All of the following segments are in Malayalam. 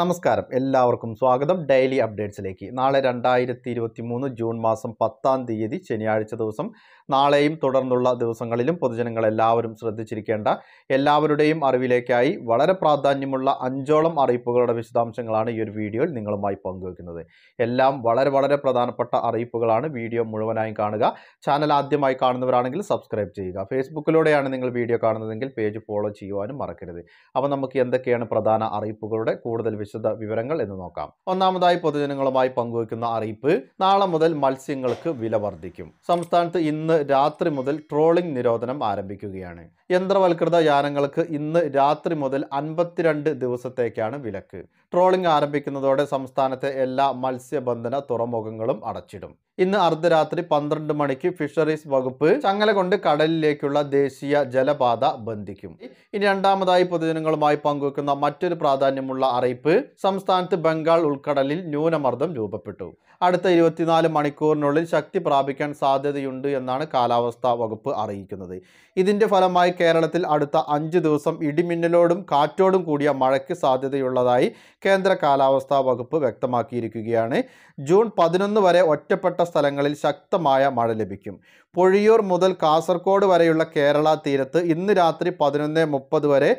നമസ്കാരം എല്ലാവർക്കും സ്വാഗതം ഡെയിലി അപ്ഡേറ്റ്സിലേക്ക് നാളെ രണ്ടായിരത്തി ഇരുപത്തി മൂന്ന് ജൂൺ മാസം പത്താം തീയതി ശനിയാഴ്ച ദിവസം നാളെയും തുടർന്നുള്ള ദിവസങ്ങളിലും പൊതുജനങ്ങൾ എല്ലാവരും ശ്രദ്ധിച്ചിരിക്കേണ്ട എല്ലാവരുടെയും അറിവിലേക്കായി വളരെ പ്രാധാന്യമുള്ള അഞ്ചോളം അറിയിപ്പുകളുടെ വിശദാംശങ്ങളാണ് ഈ ഒരു വീഡിയോയിൽ നിങ്ങളുമായി പങ്കുവെക്കുന്നത് എല്ലാം വളരെ വളരെ പ്രധാനപ്പെട്ട അറിയിപ്പുകളാണ് വീഡിയോ മുഴുവനായും കാണുക ചാനൽ ആദ്യമായി കാണുന്നവരാണെങ്കിൽ സബ്സ്ക്രൈബ് ചെയ്യുക ഫേസ്ബുക്കിലൂടെയാണ് നിങ്ങൾ വീഡിയോ കാണുന്നതെങ്കിൽ പേജ് ഫോളോ ചെയ്യുവാനും മറക്കരുത് അപ്പോൾ നമുക്ക് എന്തൊക്കെയാണ് പ്രധാന അറിയിപ്പുകളുടെ കൂടുതൽ വിശദ വിവരങ്ങൾ എന്ന് നോക്കാം ഒന്നാമതായി പൊതുജനങ്ങളുമായി പങ്കുവയ്ക്കുന്ന അറിയിപ്പ് നാളെ മുതൽ മത്സ്യങ്ങൾക്ക് വില വർദ്ധിക്കും സംസ്ഥാനത്ത് ഇന്ന് രാത്രി മുതൽ ട്രോളിംഗ് നിരോധനം ആരംഭിക്കുകയാണ് യന്ത്രവൽകൃത യാനങ്ങൾക്ക് ഇന്ന് രാത്രി മുതൽ അൻപത്തിരണ്ട് ദിവസത്തേക്കാണ് വിലക്ക് ട്രോളിംഗ് ആരംഭിക്കുന്നതോടെ സംസ്ഥാനത്തെ എല്ലാ മത്സ്യബന്ധന തുറമുഖങ്ങളും അടച്ചിടും ഇന്ന് അർദ്ധരാത്രി പന്ത്രണ്ട് മണിക്ക് ഫിഷറീസ് വകുപ്പ് ചങ്ങല കൊണ്ട് കടലിലേക്കുള്ള ദേശീയ ജലപാത ബന്ധിക്കും ഇനി രണ്ടാമതായി പൊതുജനങ്ങളുമായി പങ്കുവെക്കുന്ന മറ്റൊരു പ്രാധാന്യമുള്ള അറിയിപ്പ് സംസ്ഥാനത്ത് ബംഗാൾ ഉൾക്കടലിൽ ന്യൂനമർദ്ദം രൂപപ്പെട്ടു അടുത്ത ഇരുപത്തിനാല് മണിക്കൂറിനുള്ളിൽ ശക്തി പ്രാപിക്കാൻ സാധ്യതയുണ്ട് എന്നാണ് കാലാവസ്ഥാ വകുപ്പ് അറിയിക്കുന്നത് ഇതിന്റെ ഫലമായി കേരളത്തിൽ അടുത്ത അഞ്ച് ദിവസം ഇടിമിന്നലോടും കാറ്റോടും കൂടിയ മഴയ്ക്ക് സാധ്യതയുള്ളതായി കേന്ദ്ര കാലാവസ്ഥാ വകുപ്പ് വ്യക്തമാക്കിയിരിക്കുകയാണ് ജൂൺ പതിനൊന്ന് വരെ ഒറ്റപ്പെട്ട സ്ഥലങ്ങളിൽ ശക്തമായ മഴ ലഭിക്കും പൊഴിയൂർ മുതൽ കാസർഗോഡ് വരെയുള്ള കേരള തീരത്ത് ഇന്ന് രാത്രി പതിനൊന്ന് മുപ്പത് വരെ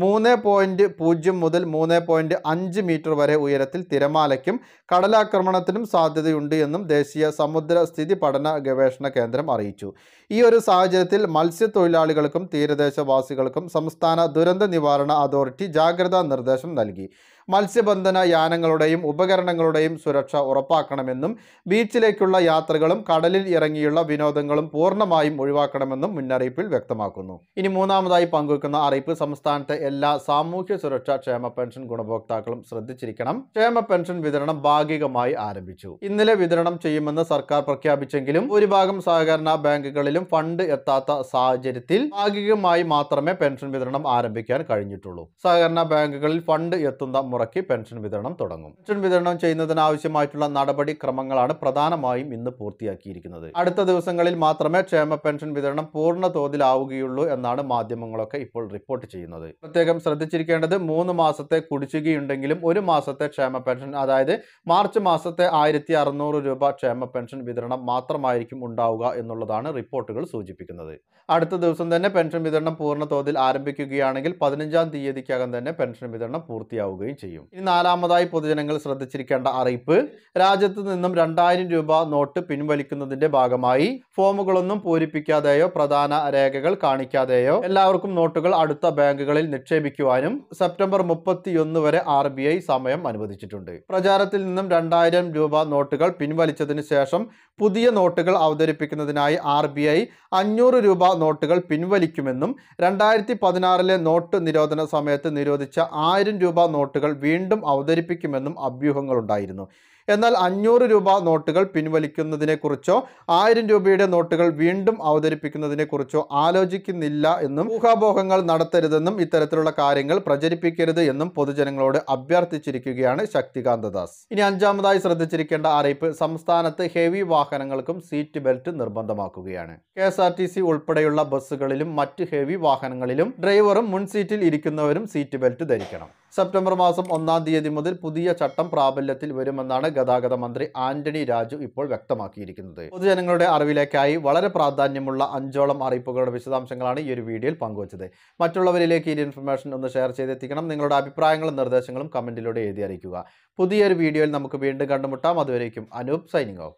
മൂന്ന് പോയിൻറ്റ് പൂജ്യം മുതൽ മൂന്ന് പോയിൻറ്റ് അഞ്ച് മീറ്റർ വരെ ഉയരത്തിൽ തിരമാലയ്ക്കും കടലാക്രമണത്തിനും സാധ്യതയുണ്ട് എന്നും ദേശീയ സമുദ്ര സ്ഥിതി പഠന ഗവേഷണ കേന്ദ്രം അറിയിച്ചു ഈ ഒരു സാഹചര്യത്തിൽ മത്സ്യത്തൊഴിലാളികൾക്കും തീരദേശവാസികൾക്കും സംസ്ഥാന ദുരന്ത നിവാരണ അതോറിറ്റി ജാഗ്രതാ നിർദ്ദേശം നൽകി മത്സ്യബന്ധന യാനങ്ങളുടെയും ഉപകരണങ്ങളുടെയും സുരക്ഷ ഉറപ്പാക്കണമെന്നും ബീച്ചിലേക്കുള്ള യാത്രകളും കടലിൽ ഇറങ്ങിയുള്ള വിനോദങ്ങളും പൂർണ്ണമായും ഒഴിവാക്കണമെന്നും മുന്നറിയിപ്പിൽ വ്യക്തമാക്കുന്നു ഇനി മൂന്നാമതായി പങ്കുവെക്കുന്ന അറിയിപ്പ് സംസ്ഥാനത്തെ എല്ലാ സാമൂഹ്യ സുരക്ഷാ ക്ഷേമ പെൻഷൻ ഗുണഭോക്താക്കളും ശ്രദ്ധിച്ചിരിക്കണം ക്ഷേമ പെൻഷൻ വിതരണം ഭാഗികമായി ആരംഭിച്ചു ഇന്നലെ വിതരണം ചെയ്യുമെന്ന് സർക്കാർ പ്രഖ്യാപിച്ചെങ്കിലും ഒരു ഭാഗം സഹകരണ ബാങ്കുകളിലും ഫണ്ട് എത്താത്ത സാഹചര്യത്തിൽ ഭാഗികമായി മാത്രമേ പെൻഷൻ വിതരണം ആരംഭിക്കാൻ കഴിഞ്ഞിട്ടുള്ളൂ സഹകരണ ബാങ്കുകളിൽ ഫണ്ട് എത്തുന്ന മുറയ്ക്ക് പെൻഷൻ വിതരണം തുടങ്ങും പെൻഷൻ വിതരണം ചെയ്യുന്നതിനാവശ്യമായിട്ടുള്ള നടപടിക്രമങ്ങളാണ് പ്രധാനമായും ഇന്ന് പൂർത്തിയാക്കിയിരിക്കുന്നത് അടുത്ത ദിവസങ്ങളിൽ മാത്രമേ ക്ഷേമ പെൻഷൻ വിതരണം പൂർണ്ണ തോതിലാവുകയുള്ളൂ എന്നാണ് മാധ്യമങ്ങളൊക്കെ ഇപ്പോൾ റിപ്പോർട്ട് ചെയ്യുന്നത് പ്രത്യേകം ശ്രദ്ധിച്ചിരിക്കേണ്ടത് മൂന്ന് മാസത്തെ കുടിശ്ശികയുണ്ടെങ്കിലും ഒരു മാസത്തെ ക്ഷേമ പെൻഷൻ അതായത് മാർച്ച് മാസത്തെ ആയിരത്തി അറുന്നൂറ് രൂപ ക്ഷേമ പെൻഷൻ വിതരണം മാത്രമായിരിക്കും ഉണ്ടാവുക എന്നുള്ളതാണ് റിപ്പോർട്ടുകൾ സൂചിപ്പിക്കുന്നത് അടുത്ത ദിവസം തന്നെ പെൻഷൻ വിതരണം പൂർണ്ണ തോതിൽ ആരംഭിക്കുകയാണെങ്കിൽ പതിനഞ്ചാം തീയതിക്കകം തന്നെ പെൻഷൻ വിതരണം പൂർത്തിയാവുകയും ചെയ്യും ചെയ്യും ഇനി നാലാമതായി പൊതുജനങ്ങൾ ശ്രദ്ധിച്ചിരിക്കേണ്ട അറിയിപ്പ് രാജ്യത്ത് നിന്നും രണ്ടായിരം രൂപ നോട്ട് പിൻവലിക്കുന്നതിന്റെ ഭാഗമായി ഫോമുകളൊന്നും പൂരിപ്പിക്കാതെയോ പ്രധാന രേഖകൾ കാണിക്കാതെയോ എല്ലാവർക്കും നോട്ടുകൾ അടുത്ത ബാങ്കുകളിൽ നിക്ഷേപിക്കുവാനും സെപ്റ്റംബർ മുപ്പത്തിയൊന്ന് വരെ ആർ സമയം അനുവദിച്ചിട്ടുണ്ട് പ്രചാരത്തിൽ നിന്നും രണ്ടായിരം രൂപ നോട്ടുകൾ പിൻവലിച്ചതിന് ശേഷം പുതിയ നോട്ടുകൾ അവതരിപ്പിക്കുന്നതിനായി ആർ ബി ഐ അഞ്ഞൂറ് രൂപ നോട്ടുകൾ പിൻവലിക്കുമെന്നും രണ്ടായിരത്തി പതിനാറിലെ നോട്ട് നിരോധന സമയത്ത് നിരോധിച്ച ആയിരം രൂപ നോട്ടുകൾ വീണ്ടും അവതരിപ്പിക്കുമെന്നും അഭ്യൂഹങ്ങളുണ്ടായിരുന്നു എന്നാൽ അഞ്ഞൂറ് രൂപ നോട്ടുകൾ പിൻവലിക്കുന്നതിനെക്കുറിച്ചോ ആയിരം രൂപയുടെ നോട്ടുകൾ വീണ്ടും അവതരിപ്പിക്കുന്നതിനെക്കുറിച്ചോ ആലോചിക്കുന്നില്ല എന്നും ഊഹാബോഹങ്ങൾ നടത്തരുതെന്നും ഇത്തരത്തിലുള്ള കാര്യങ്ങൾ പ്രചരിപ്പിക്കരുത് എന്നും പൊതുജനങ്ങളോട് അഭ്യർത്ഥിച്ചിരിക്കുകയാണ് ശക്തികാന്ത ദാസ് ഇനി അഞ്ചാമതായി ശ്രദ്ധിച്ചിരിക്കേണ്ട അറിയിപ്പ് സംസ്ഥാനത്ത് ഹെവി വാഹനങ്ങൾക്കും സീറ്റ് ബെൽറ്റ് നിർബന്ധമാക്കുകയാണ് K S R T C ഉൾപ്പെടെയുള്ള ബസ്സുകളിലും മറ്റ് ഹെവി വാഹനങ്ങളിലും ഡ്രൈവറും മുൻസീറ്റിൽ ഇരിക്കുന്നവരും സീറ്റ് ബെൽറ്റ് ധരിക്കണം സെപ്റ്റംബർ മാസം ഒന്നാം തീയതി മുതൽ പുതിയ ചട്ടം പ്രാബല്യത്തിൽ വരുമെന്നാണ് ഗതാഗത മന്ത്രി ആന്റണി രാജു ഇപ്പോൾ വ്യക്തമാക്കിയിരിക്കുന്നത് പൊതുജനങ്ങളുടെ അറിവിലേക്കായി വളരെ പ്രാധാന്യമുള്ള അഞ്ചോളം അറിയിപ്പുകളുടെ വിശദാംശങ്ങളാണ് ഈ ഒരു വീഡിയോയിൽ പങ്കുവച്ചത് മറ്റുള്ളവരിലേക്ക് ഈ ഇൻഫർമേഷൻ ഒന്ന് ഷെയർ ചെയ്തെത്തിക്കണം നിങ്ങളുടെ അഭിപ്രായങ്ങളും നിർദ്ദേശങ്ങളും കമൻറ്റിലൂടെ എഴുതി അറിയിക്കുക പുതിയൊരു വീഡിയോയിൽ നമുക്ക് വീണ്ടും കണ്ടുമുട്ടാം അതുവരേക്കും അനൂപ് സൈനിങ് ഓഫ്